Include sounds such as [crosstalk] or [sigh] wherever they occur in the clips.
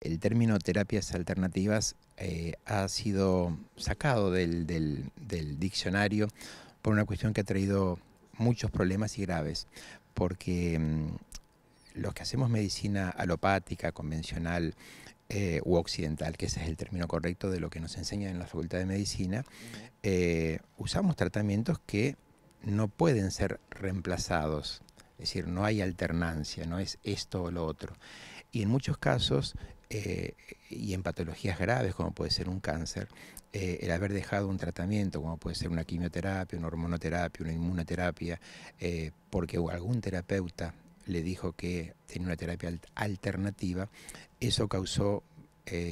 el término terapias alternativas eh, ha sido sacado del, diccionario por una cuestión que ha traído muchos problemas y graves, porque mm, los que hacemos medicina alopática, convencional eh, u occidental, que ese es el término correcto de lo que nos enseñan en la Facultad de Medicina, eh, usamos tratamientos que no pueden ser reemplazados es decir, no hay alternancia, no es esto o lo otro. Y en muchos casos, eh, y en patologías graves, como puede ser un cáncer, eh, el haber dejado un tratamiento, como puede ser una quimioterapia, una hormonoterapia, una inmunoterapia, eh, porque algún terapeuta le dijo que tenía una terapia alternativa, eso causó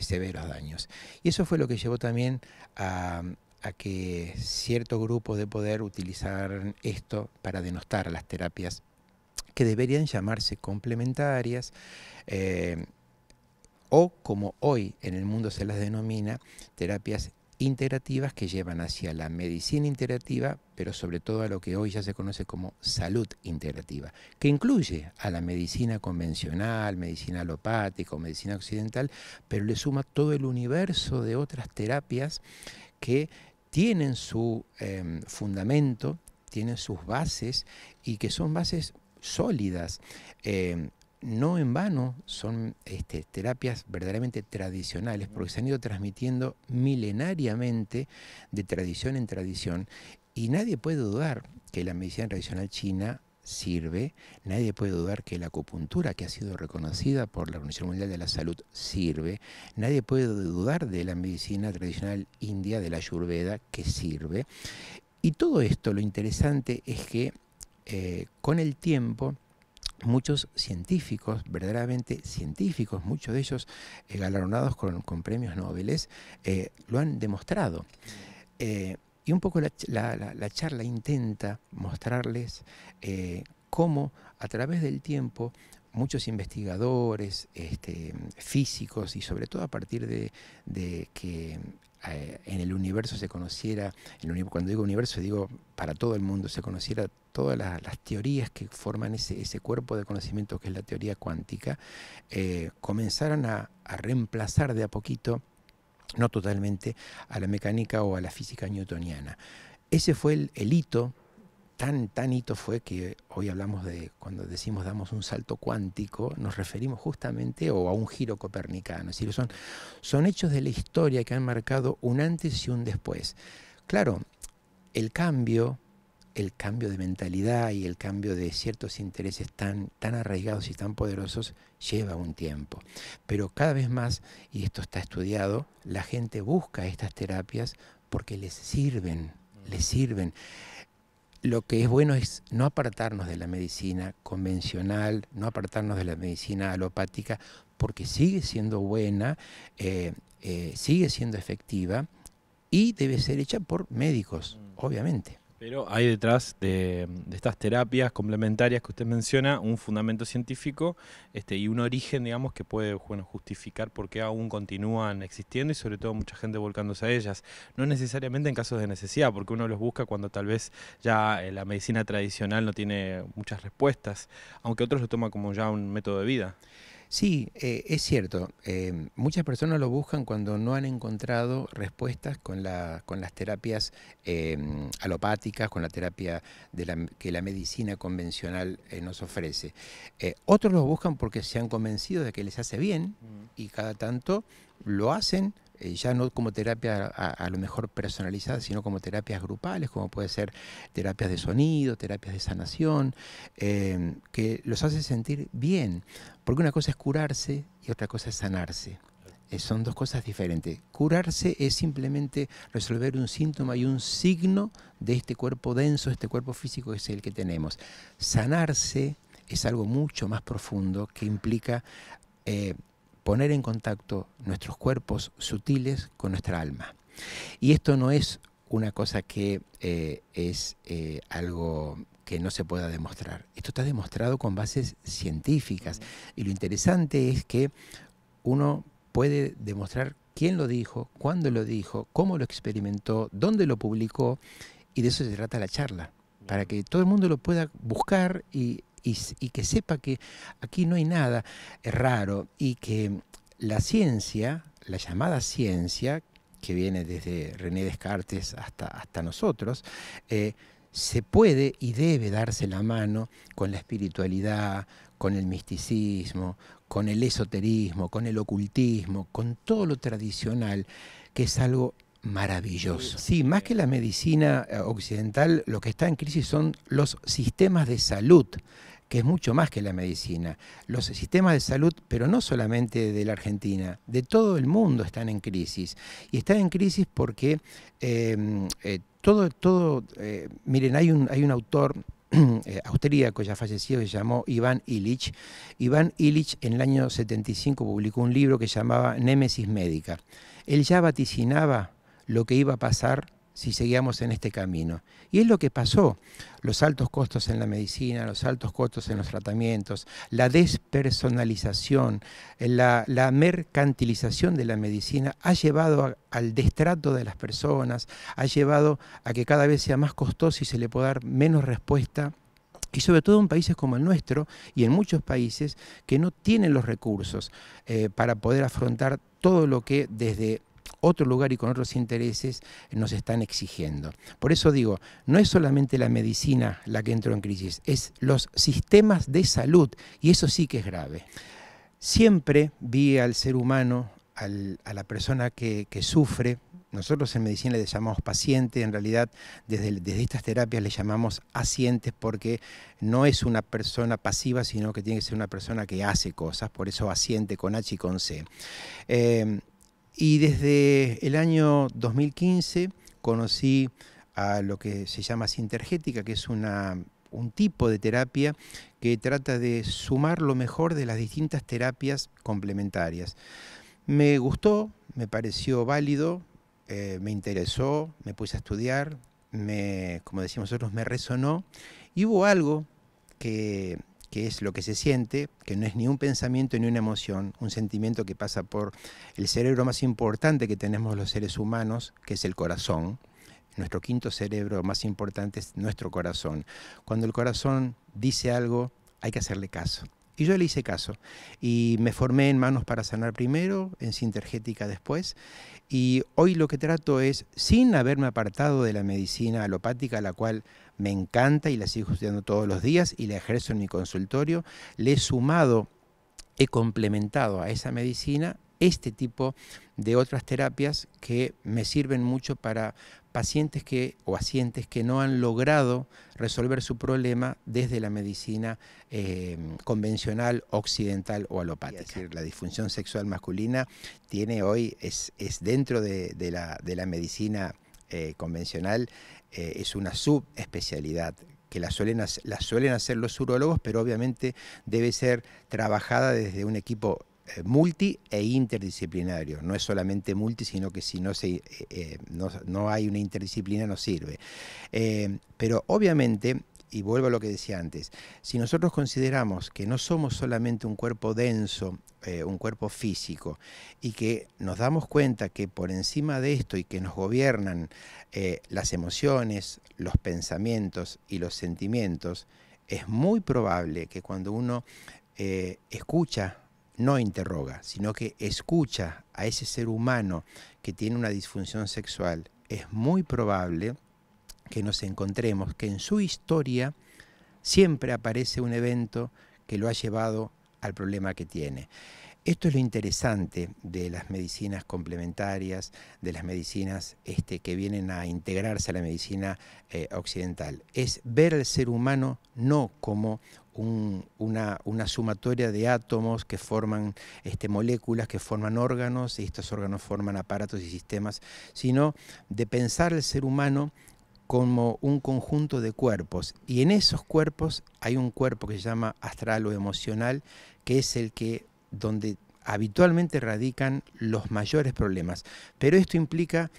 severos daños. Y eso fue lo que llevó también a, a que ciertos grupos de poder utilizaran esto para denostar las terapias que deberían llamarse complementarias, eh, o como hoy en el mundo se las denomina, terapias integrativas que llevan hacia la medicina integrativa, pero sobre todo a lo que hoy ya se conoce como salud integrativa, que incluye a la medicina convencional, medicina alopática o medicina occidental, pero le suma todo el universo de otras terapias que tienen su eh, fundamento, tienen sus bases y que son bases sólidas. Em, no en vano son este, terapias verdaderamente tradicionales, porque se han ido transmitiendo milenariamente de tradición en tradición, y nadie puede dudar que la medicina tradicional china sirve, nadie puede dudar que la acupuntura, que ha sido reconocida por la Organización Mundial de la Salud, sirve, nadie puede dudar de la medicina tradicional india, de la ayurveda, que sirve. Y todo esto, lo interesante es que eh, con el tiempo, muchos científicos, verdaderamente científicos, muchos de ellos eh, galardonados con, premios Nobel, eh, lo han demostrado. y un poco la, charla intenta mostrarles cómo a través del tiempo muchos investigadores, este, físicos y sobre todo a partir de que eh, en el universo se conociera, cuando digo universo digo para todo el mundo, se conociera todas las, teorías que forman ese, cuerpo de conocimiento que es la teoría cuántica, eh, comenzaron a, reemplazar de a poquito, no totalmente, a la mecánica o a la física newtoniana. Ese fue el hito tan, hito fue que hoy hablamos de, cuando decimos damos un salto cuántico, nos referimos justamente o a un giro copernicano. son, son hechos de la historia que han marcado un antes y un después. Claro, el cambio, el cambio de mentalidad y el cambio de ciertos intereses tan, tan arraigados y tan poderosos lleva un tiempo. Pero cada vez más, y esto está estudiado, la gente busca estas terapias porque les sirven, les sirven lo que es bueno es no apartarnos de la medicina convencional, no apartarnos de la medicina alopática, porque sigue siendo buena, eh, eh, sigue siendo efectiva y debe ser hecha por médicos, mm. obviamente. Pero hay detrás de, estas terapias complementarias que usted menciona un fundamento científico este, y un origen, digamos, que puede bueno, justificar por qué aún continúan existiendo y sobre todo mucha gente volcándose a ellas. No necesariamente en casos de necesidad, porque uno los busca cuando tal vez ya eh, la medicina tradicional no tiene muchas respuestas, aunque otros lo toman como ya un método de vida. Sí, eh, es cierto. Eh, muchas personas lo buscan cuando no han encontrado respuestas con, con las terapias eh, alopáticas, con la terapia de que la medicina convencional eh, nos ofrece. otros lo buscan porque se han convencido de que les hace bien mm. y cada tanto lo hacen eh, ya no como terapia a, lo mejor personalizada, sino como terapias grupales, como puede ser terapias de sonido, terapias de sanación, em, que los hace sentir bien, porque una cosa es curarse y otra cosa es sanarse eh, son dos cosas diferentes. Curarse es simplemente resolver un síntoma y un signo de este cuerpo denso, este cuerpo físico que es el que tenemos. Sanarse es algo mucho más profundo que implica eh, poner en contacto nuestros cuerpos sutiles con nuestra alma. Y esto no es una cosa que eh, es eh, algo que no se pueda demostrar. Esto está demostrado con bases científicas. Y lo interesante es que uno puede demostrar quién lo dijo, cuándo lo dijo, cómo lo experimentó, dónde lo publicó, y de eso se trata la charla, para que todo el mundo lo pueda buscar y y, que sepa que aquí no hay nada eh, raro y que la ciencia, la llamada ciencia, que viene desde René Descartes hasta, hasta nosotros, eh, se puede y debe darse la mano con la espiritualidad, con el misticismo, con el esoterismo, con el ocultismo, con todo lo tradicional, que es algo maravilloso. Sí, más que la medicina eh, occidental, lo que está en crisis son los sistemas de salud, que es mucho más que la medicina. Los sistemas de salud, pero no solamente de la Argentina, de todo el mundo están en crisis. Y están en crisis porque em, eh, todo, todo eh, miren, hay un, hay un autor [clears throat] eh, austríaco ya fallecido que se llamó Iván Illich. Iván Illich en el año 75 publicó un libro que llamaba Némesis Médica. Él ya vaticinaba lo que iba a pasar si seguíamos en este camino. Y es lo que pasó. Los altos costos en la medicina, los altos costos en los tratamientos, la despersonalización, la, mercantilización de la medicina ha llevado al destrato de las personas, ha llevado a que cada vez sea más costoso y se le pueda dar menos respuesta y sobre todo en países como el nuestro y en muchos países que no tienen los recursos eh, para poder afrontar todo lo que desde otro lugar y con otros intereses eh, nos están exigiendo. Por eso digo, no es solamente la medicina la que entró en crisis, es los sistemas de salud y eso sí que es grave. Siempre vi al ser humano, a la persona que, sufre, nosotros en medicina le llamamos paciente, en realidad desde, desde, estas terapias le llamamos asiente porque no es una persona pasiva, sino que tiene que ser una persona que hace cosas, por eso asiente con H y con C. Eh, y desde el año 2015 conocí a lo que se llama sintergética, que es una, un tipo de terapia que trata de sumar lo mejor de las distintas terapias complementarias. Me gustó, me pareció válido, eh, me interesó, me puse a estudiar, me, como decimos nosotros, me resonó y hubo algo que que es lo que se siente, que no es ni un pensamiento ni una emoción, un sentimiento que pasa por el cerebro más importante que tenemos los seres humanos, que es el corazón. Nuestro quinto cerebro más importante es nuestro corazón. Cuando el corazón dice algo, hay que hacerle caso. Y yo le hice caso. Y me formé en manos para sanar primero, en sintergética después. Y hoy lo que trato es, sin haberme apartado de la medicina alopática, la cual me encanta y la sigo estudiando todos los días y la ejerzo en mi consultorio, le he sumado, he complementado a esa medicina este tipo de otras terapias que me sirven mucho para pacientes que o pacientes que no han logrado resolver su problema desde la medicina em, convencional, occidental o alopática. decir, la disfunción sexual masculina tiene hoy, es, es dentro de, la, de, la, medicina eh, convencional, eh, es una subespecialidad que la suelen, hacer, suelen hacer los urologos pero obviamente debe ser trabajada desde un equipo eh, multi e interdisciplinario. No es solamente multi, sino que si no, se, eh, eh, no, hay una interdisciplina no sirve. pero obviamente, y vuelvo a lo que decía antes, si nosotros consideramos que no somos solamente un cuerpo denso, un cuerpo físico, y que nos damos cuenta que por encima de esto y que nos gobiernan las emociones, los pensamientos y los sentimientos, es muy probable que cuando uno escucha no interroga, sino que escucha a ese ser humano que tiene una disfunción sexual, es muy probable que nos encontremos que en su historia siempre aparece un evento que lo ha llevado al problema que tiene. Esto es lo interesante de las medicinas complementarias, de las medicinas este, que vienen a integrarse a la medicina eh, occidental. Es ver al ser humano no como una, sumatoria de átomos que forman este, moléculas, que forman órganos, y estos órganos forman aparatos y sistemas, sino de pensar el ser humano como un conjunto de cuerpos. Y en esos cuerpos hay un cuerpo que se llama astral o emocional, que es el que donde habitualmente radican los mayores problemas. Pero esto implica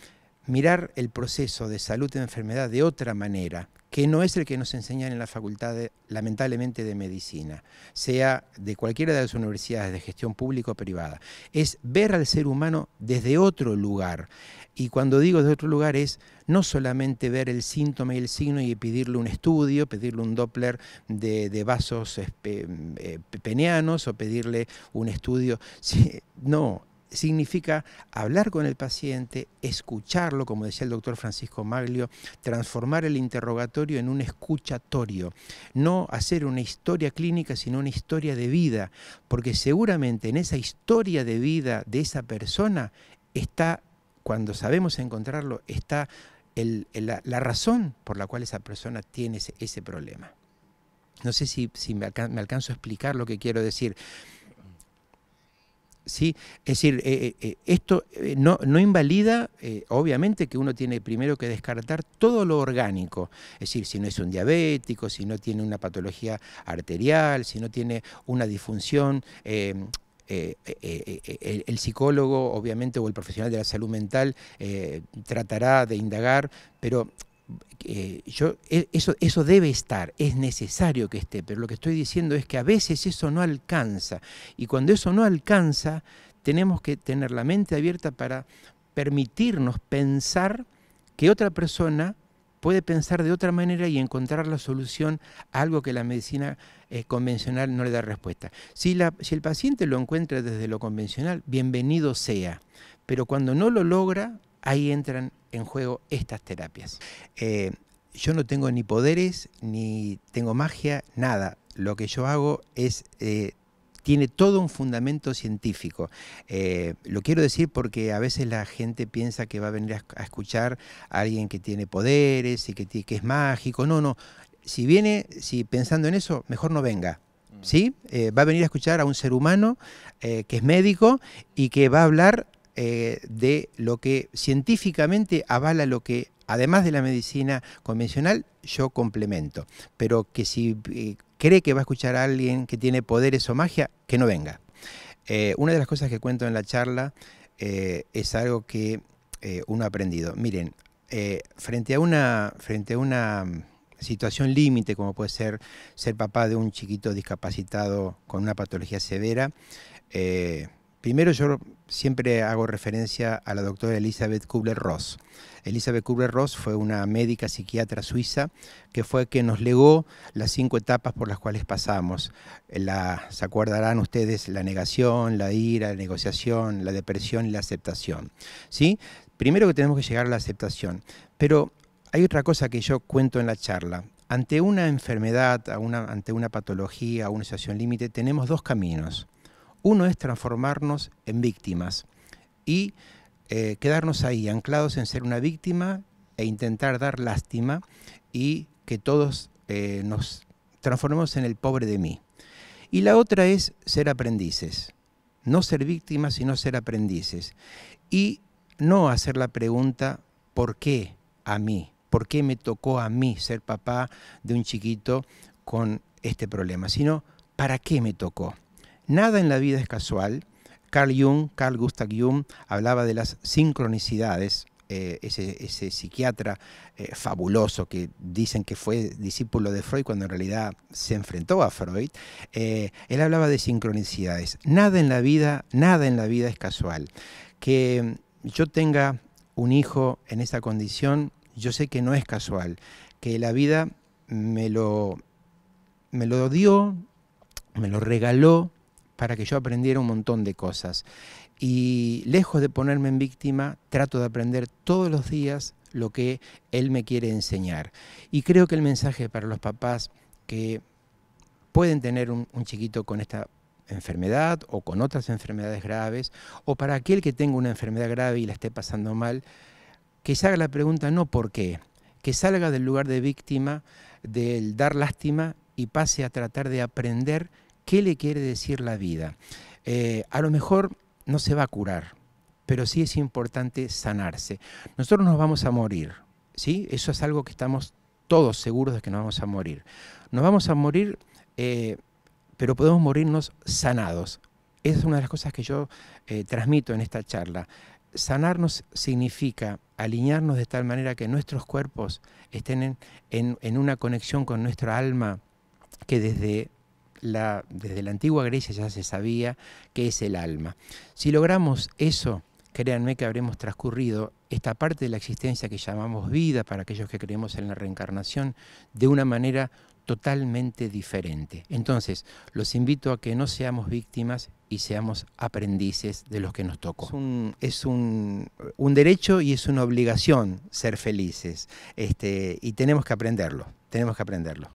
mirar el proceso de salud y enfermedad de otra manera, que no es el que nos enseñan en la facultad, lamentablemente, de medicina, sea de cualquiera de las universidades de gestión pública o privada. Es ver al ser humano desde otro lugar. Y cuando digo de otro lugar es no solamente ver el síntoma y el signo y pedirle un estudio, pedirle un Doppler de, de vasos eh, peneanos o pedirle un estudio. no, significa hablar con el paciente, escucharlo, como decía el doctor Francisco Maglio, transformar el interrogatorio en un escuchatorio, no hacer una historia clínica, sino una historia de vida, porque seguramente en esa historia de vida de esa persona está, cuando sabemos encontrarlo, está la, razón por la cual esa persona tiene ese, problema. No sé si, me alcanzo a explicar lo que quiero decir. ¿sí? Es decir, eh, eh, eh, esto no, invalida, obviamente, que uno tiene primero que descartar todo lo orgánico. Es decir, si no es un diabético, si no tiene una patología arterial, si no tiene una disfunción. el, el, psicólogo, obviamente, o el profesional de la salud mental tratará de indagar, pero eh, yo, eh, eso, eso debe estar, es necesario que esté, pero lo que estoy diciendo es que a veces eso no alcanza. Y cuando eso no alcanza, tenemos que tener la mente abierta para permitirnos pensar que otra persona puede pensar de otra manera y encontrar la solución a algo que la medicina eh, convencional no le da respuesta. Si, la, si el paciente lo encuentra desde lo convencional, bienvenido sea, pero cuando no lo logra, ahí entran en juego estas terapias. Eh, yo no tengo ni poderes, ni tengo magia, nada. Lo que yo hago es... Eh, tiene todo un fundamento científico. Eh, lo quiero decir porque a veces la gente piensa que va a venir a, escuchar a alguien que tiene poderes y que, que es mágico. No, no. Si viene, si pensando en eso, mejor no venga. Mm. ¿Sí? va a venir a escuchar a un ser humano que es médico y que va a hablar eh, de lo que científicamente avala lo que, además de la medicina convencional, yo complemento. Pero que si eh, cree que va a escuchar a alguien que tiene poderes o magia, que no venga. Eh, una de las cosas que cuento en la charla es algo que uno ha aprendido. Miren, frente a una... Frente a una mm, situación límite, como puede ser ser papá de un chiquito discapacitado con una patología severa. primero yo siempre hago referencia a la doctora Elizabeth Kubler-Ross. Elizabeth Kubler-Ross fue una médica psiquiatra suiza que fue que nos legó las cinco etapas por las cuales pasamos. se acordarán ustedes la negación, la ira, la negociación, la depresión y la aceptación. ¿Sí? Primero que tenemos que llegar a la aceptación, pero hay otra cosa que yo cuento en la charla. Ante una enfermedad, ante una patología, una situación límite, tenemos dos caminos. Uno es transformarnos en víctimas y eh, quedarnos ahí anclados en ser una víctima e intentar dar lástima y que todos eh, nos transformemos en el pobre de mí. Y la otra es ser aprendices, no ser víctimas, sino ser aprendices. Y no hacer la pregunta, ¿por qué a mí? ¿Por qué me tocó a mí ser papá de un chiquito con este problema? Sino, ¿para qué me tocó? Nada en la vida es casual. Carl Jung, Carl Gustav Jung, hablaba de las sincronicidades. Eh, ese, psiquiatra eh, fabuloso que dicen que fue discípulo de Freud cuando en realidad se enfrentó a Freud, eh, él hablaba de sincronicidades. Nada en la vida, nada en la vida es casual. Que yo tenga un hijo en esa condición, yo sé que no es casual, que la vida me lo dio, me lo regaló, para que yo aprendiera un montón de cosas. Y lejos de ponerme en víctima, trato de aprender todos los días lo que él me quiere enseñar. Y creo que el mensaje para los papás que pueden tener un, chiquito con esta enfermedad o con otras enfermedades graves, o para aquel que tenga una enfermedad grave y la esté pasando mal, que se haga la pregunta no por qué, que salga del lugar de víctima, del dar lástima y pase a tratar de aprender ¿Qué le quiere decir la vida? Eh, a lo mejor no se va a curar, pero sí es importante sanarse. Nosotros nos vamos a morir, ¿sí? Eso es algo que estamos todos seguros de que nos vamos a morir. Nos vamos a morir, eh, pero podemos morirnos sanados. Esa es una de las cosas que yo eh, transmito en esta charla. Sanarnos significa alinearnos de tal manera que nuestros cuerpos estén en, en una conexión con nuestra alma que desde desde la antigua Grecia ya se sabía que es el alma. Si logramos eso, créanme que habremos transcurrido esta parte de la existencia que llamamos vida para aquellos que creemos en la reencarnación de una manera totalmente diferente. Entonces, los invito a que no seamos víctimas y seamos aprendices de los que nos tocó. Es un, derecho y es una obligación ser felices este, y tenemos que aprenderlo, tenemos que aprenderlo.